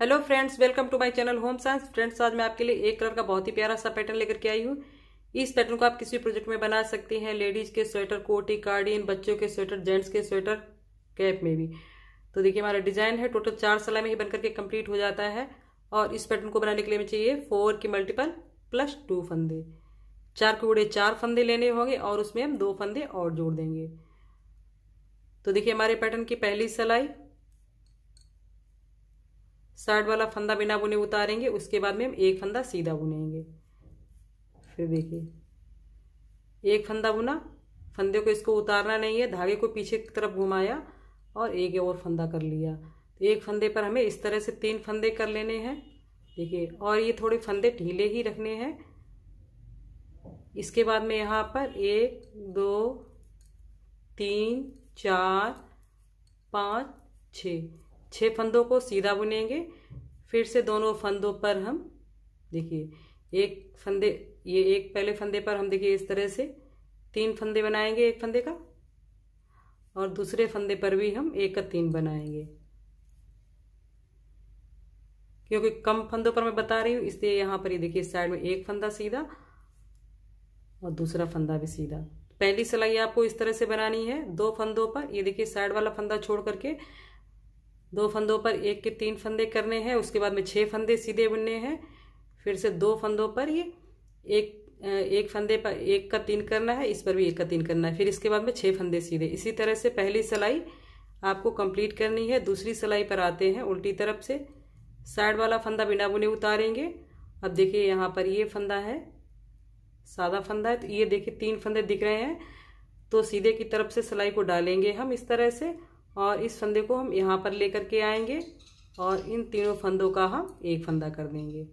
hello friends welcome to my channel home science friends आज मैं आपके लिए एक कलर का बहुत ही प्यारा सा पैटर्न लेकर के आई हूँ इस पैटर्न को आप किसी भी प्रोजेक्ट में बना सकते हैं लेडीज के स्वेटर कोटी कार्डिन बच्चों के स्वेटर जेंट्स के स्वेटर कैप में भी तो देखिए हमारा डिजाइन है टोटल चार सलाई में ही बनकर के कम्प्लीट हो जाता है और इस पैटर्न को बनाने के लिए हमें चाहिए फोर की मल्टीपल प्लस टू फंदे चार के उड़े चार फंदे लेने होंगे और उसमें हम दो फंदे और जोड़ देंगे तो देखिए हमारे पैटर्न की पहली सलाई साइड वाला फंदा बिना बुने उतारेंगे उसके बाद में हम एक फंदा सीधा बुनेंगे फिर देखिए एक फंदा बुना फंदे को इसको उतारना नहीं है धागे को पीछे की तरफ घुमाया और एक और फंदा कर लिया तो एक फंदे पर हमें इस तरह से तीन फंदे कर लेने हैं देखिए और ये थोड़े फंदे ढीले ही रखने हैं इसके बाद में यहाँ पर एक दो तीन चार पाँच छ छः फंदों को सीधा बुनेंगे फिर से दोनों फंदों पर हम देखिए एक फंदे ये एक पहले फंदे पर हम देखिए इस तरह से तीन फंदे बनाएंगे एक फंदे का और दूसरे फंदे पर भी हम एक का तीन बनाएंगे क्योंकि कम फंदों पर मैं बता रही हूँ इसलिए यहाँ पर ये देखिए साइड में एक फंदा सीधा और दूसरा फंदा भी सीधा पहली सिलाई आपको इस तरह से बनानी है दो फंदों पर ये देखिए साइड वाला फंदा छोड़ करके दो फंदों पर एक के तीन फंदे करने हैं उसके बाद में छः फंदे सीधे बुनने हैं फिर से दो फंदों पर ये एक एक फंदे पर एक का तीन करना है इस पर भी एक का तीन करना है फिर इसके बाद में छः फंदे सीधे इसी तरह से पहली सिलाई आपको कंप्लीट करनी है दूसरी सिलाई पर आते हैं उल्टी तरफ से साइड वाला फंदा बिना बुने उतारेंगे अब देखिए यहाँ पर ये फंदा है सादा फंदा है तो ये देखिए तीन फंदे दिख रहे हैं तो सीधे की तरफ से सिलाई को डालेंगे हम इस तरह से और इस फंदे को हम यहाँ पर लेकर के आएंगे और इन तीनों फंदों का हम एक फंदा कर देंगे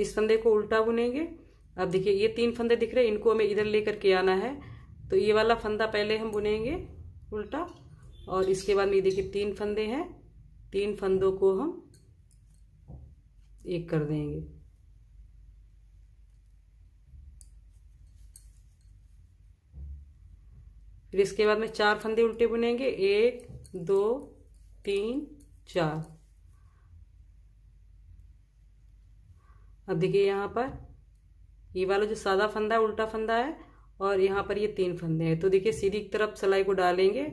इस फंदे को उल्टा बुनेंगे अब देखिए ये तीन फंदे दिख रहे हैं इनको हमें इधर लेकर के आना है तो ये वाला फंदा पहले हम बुनेंगे उल्टा और इसके बाद में देखिए तीन फंदे हैं तीन फंदों को हम एक कर देंगे फिर इसके बाद में चार फंदे उल्टे बुनेंगे एक दो तीन चार अब देखिए यहाँ पर ये वाला जो सादा फंदा है उल्टा फंदा है और यहाँ पर ये तीन फंदे हैं तो देखिए सीधी तरफ सिलाई को डालेंगे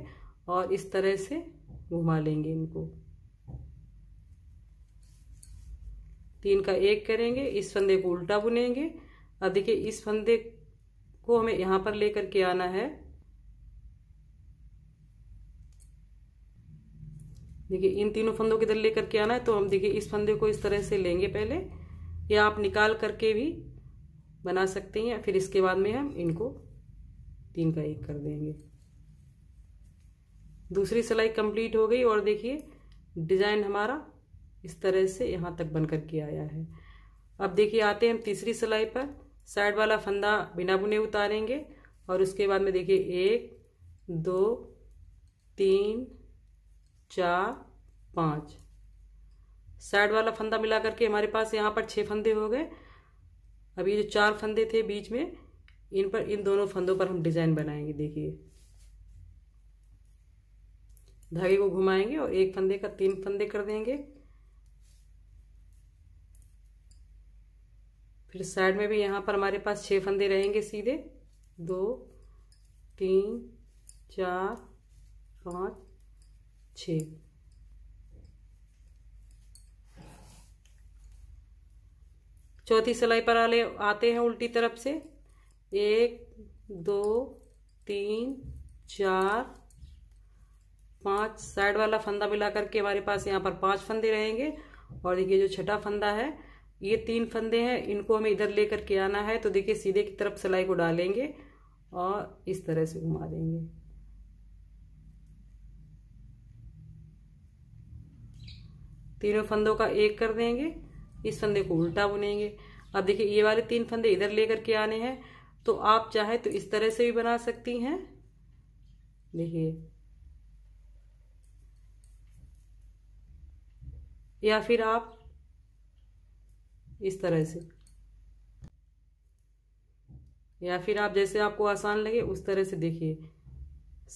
और इस तरह से घुमा लेंगे इनको तीन का एक करेंगे इस फंदे को उल्टा बुनेंगे अब देखिए इस फंदे को हमें यहाँ पर लेकर के आना है देखिए इन तीनों फंदों के इधर लेकर के आना है तो हम देखिए इस फंदे को इस तरह से लेंगे पहले या आप निकाल करके भी बना सकते हैं फिर इसके बाद में हम इनको तीन का एक कर देंगे दूसरी सिलाई कंप्लीट हो गई और देखिए डिज़ाइन हमारा इस तरह से यहाँ तक बन करके आया है अब देखिए आते हैं हम तीसरी सिलाई पर साइड वाला फंदा बिना बुने उतारेंगे और उसके बाद में देखिए एक दो तीन चार पाँच साइड वाला फंदा मिला करके हमारे पास यहाँ पर छः फंदे हो गए अब ये जो चार फंदे थे बीच में इन पर इन दोनों फंदों पर हम डिज़ाइन बनाएंगे देखिए धागे को घुमाएंगे और एक फंदे का तीन फंदे कर देंगे फिर साइड में भी यहाँ पर हमारे पास छः फंदे रहेंगे सीधे दो तीन चार पाँच छ चौथी सिलाई पर आले आते हैं उल्टी तरफ से एक दो तीन चार पांच साइड वाला फंदा मिला करके हमारे पास यहाँ पर पांच फंदे रहेंगे और देखिए जो छठा फंदा है ये तीन फंदे हैं इनको हमें इधर लेकर के आना है तो देखिए सीधे की तरफ सिलाई को डालेंगे और इस तरह से घुमा देंगे तीनों फंदों का एक कर देंगे इस फंदे को उल्टा बुनेंगे अब देखिए ये वाले तीन फंदे इधर लेकर के आने हैं तो आप चाहे तो इस तरह से भी बना सकती हैं देखिए या फिर आप इस तरह से या फिर आप जैसे आपको आसान लगे उस तरह से देखिए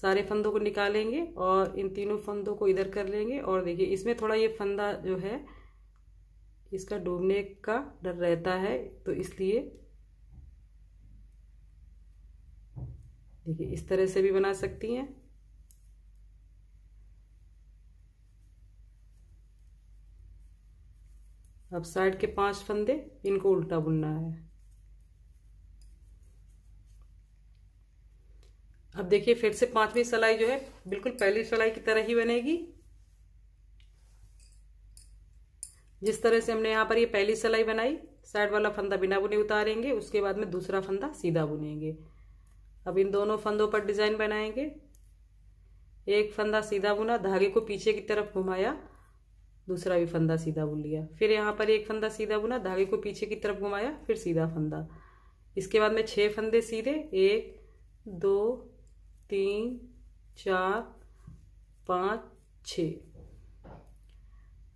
सारे फंदों को निकालेंगे और इन तीनों फंदों को इधर कर लेंगे और देखिए इसमें थोड़ा ये फंदा जो है इसका डूबने का डर रहता है तो इसलिए देखिए इस तरह से भी बना सकती हैं अब साइड के पांच फंदे इनको उल्टा बुनना है अब देखिए फिर से पांचवी सलाई जो है बिल्कुल पहली सलाई की तरह ही बनेगी जिस तरह से हमने यहाँ पर ये पहली सलाई बनाई साइड वाला फंदा बिना बुने उतारेंगे उसके बाद में दूसरा फंदा सीधा बुनेंगे अब इन दोनों फंदों पर डिजाइन बनाएंगे एक फंदा सीधा बुना धागे को पीछे की तरफ घुमाया दूसरा भी फंदा सीधा बुन लिया फिर यहाँ पर एक फंदा सीधा बुना धागे को पीछे की तरफ घुमाया फिर सीधा फंदा इसके बाद में छः फंदे सीधे एक दो तीन चार पाँच छ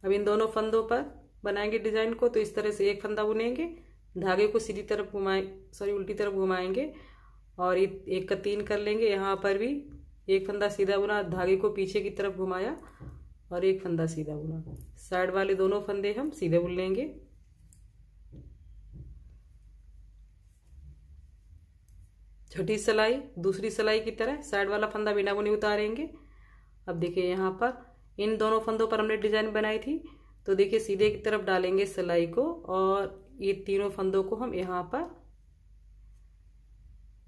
अब इन दोनों फंदों पर बनाएंगे डिजाइन को तो इस तरह से एक फंदा बुनेंगे धागे को सीधी तरफ घुमाए सॉरी उल्टी तरफ घुमाएंगे और एक का तीन कर लेंगे यहाँ पर भी एक फंदा सीधा बुना धागे को पीछे की तरफ घुमाया और एक फंदा सीधा बुना साइड वाले दोनों फंदे हम सीधे बुन लेंगे छठी सिलाई दूसरी सिलाई की तरह साइड वाला फंदा बिना बुनी उतारेंगे अब देखिए यहाँ पर इन दोनों फंदों पर हमने डिजाइन बनाई थी तो देखिए सीधे की तरफ डालेंगे सिलाई को और ये तीनों फंदों को हम यहाँ पर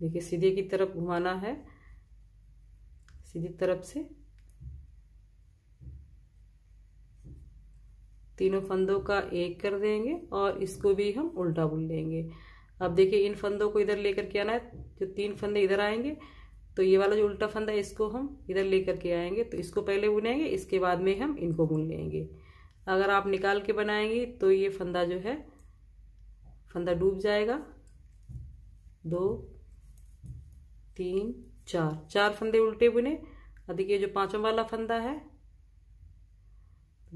देखिए सीधे की तरफ घुमाना है सीधी तरफ से तीनों फंदों का एक कर देंगे और इसको भी हम उल्टा बुन लेंगे अब देखिए इन फंदों को इधर लेकर के आना है जो तीन फंदे इधर आएंगे तो ये वाला जो उल्टा फंदा है इसको हम इधर लेकर के आएंगे तो इसको पहले बुनेंगे इसके बाद में हम इनको बुन लेंगे अगर आप निकाल के बनाएंगे तो ये फंदा जो है फंदा डूब जाएगा दो तीन चार चार फंदे उल्टे बुने और देखिए जो पांचों वाला फंदा है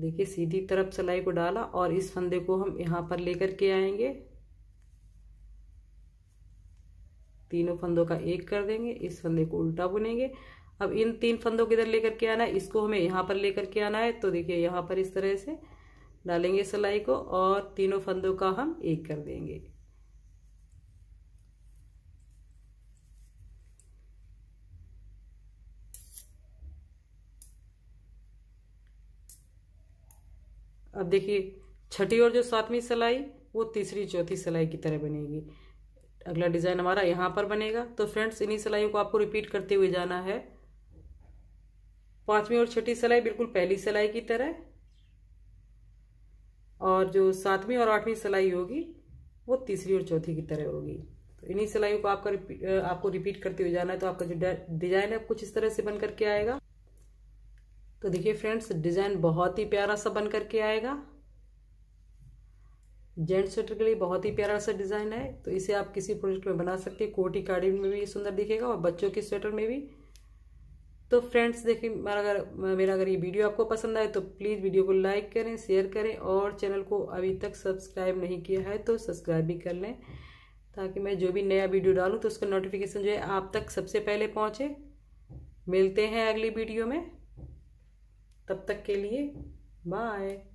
देखिए सीधी तरफ सलाई को डाला और इस फंदे को हम यहाँ पर लेकर के आएंगे तीनों फंदों का एक कर देंगे इस फंदे को उल्टा बुनेंगे अब इन तीन फंदों किधर लेकर के आना है इसको हमें यहाँ पर लेकर के आना है तो देखिए यहाँ पर इस तरह से डालेंगे सिलाई को और तीनों फंदों का हम एक कर देंगे अब देखिए छठी और जो सातवीं सिलाई वो तीसरी चौथी सिलाई की तरह बनेगी अगला डिज़ाइन हमारा यहाँ पर बनेगा तो फ्रेंड्स इन्हीं सिलाइयों को आपको रिपीट करते हुए जाना है पांचवी और छठी सिलाई बिल्कुल पहली सिलाई की तरह और जो सातवीं और आठवीं सिलाई होगी वो तीसरी और चौथी की तरह होगी तो इन्हीं सिलाइयों को आपका आपको रिपीट करते हुए जाना है तो आपका जो डिजाइन है कुछ इस तरह से बन करके आएगा तो देखिए फ्रेंड्स डिजाइन बहुत ही प्यारा सा बन करके आएगा जेंट्स स्वेटर के लिए बहुत ही प्यारा सा डिज़ाइन है तो इसे आप किसी प्रोजेक्ट में बना सकते हैं कोटी कार्डी में भी सुंदर दिखेगा और बच्चों के स्वेटर में भी तो फ्रेंड्स देखिए मेरा अगर मेरा अगर ये वीडियो आपको पसंद आए तो प्लीज़ वीडियो को लाइक करें शेयर करें और चैनल को अभी तक सब्सक्राइब नहीं किया है तो सब्सक्राइब भी कर लें ताकि मैं जो भी नया वीडियो डालूँ तो उसका नोटिफिकेशन जो है आप तक सबसे पहले पहुँचे मिलते हैं अगली वीडियो में तब तक के लिए बाय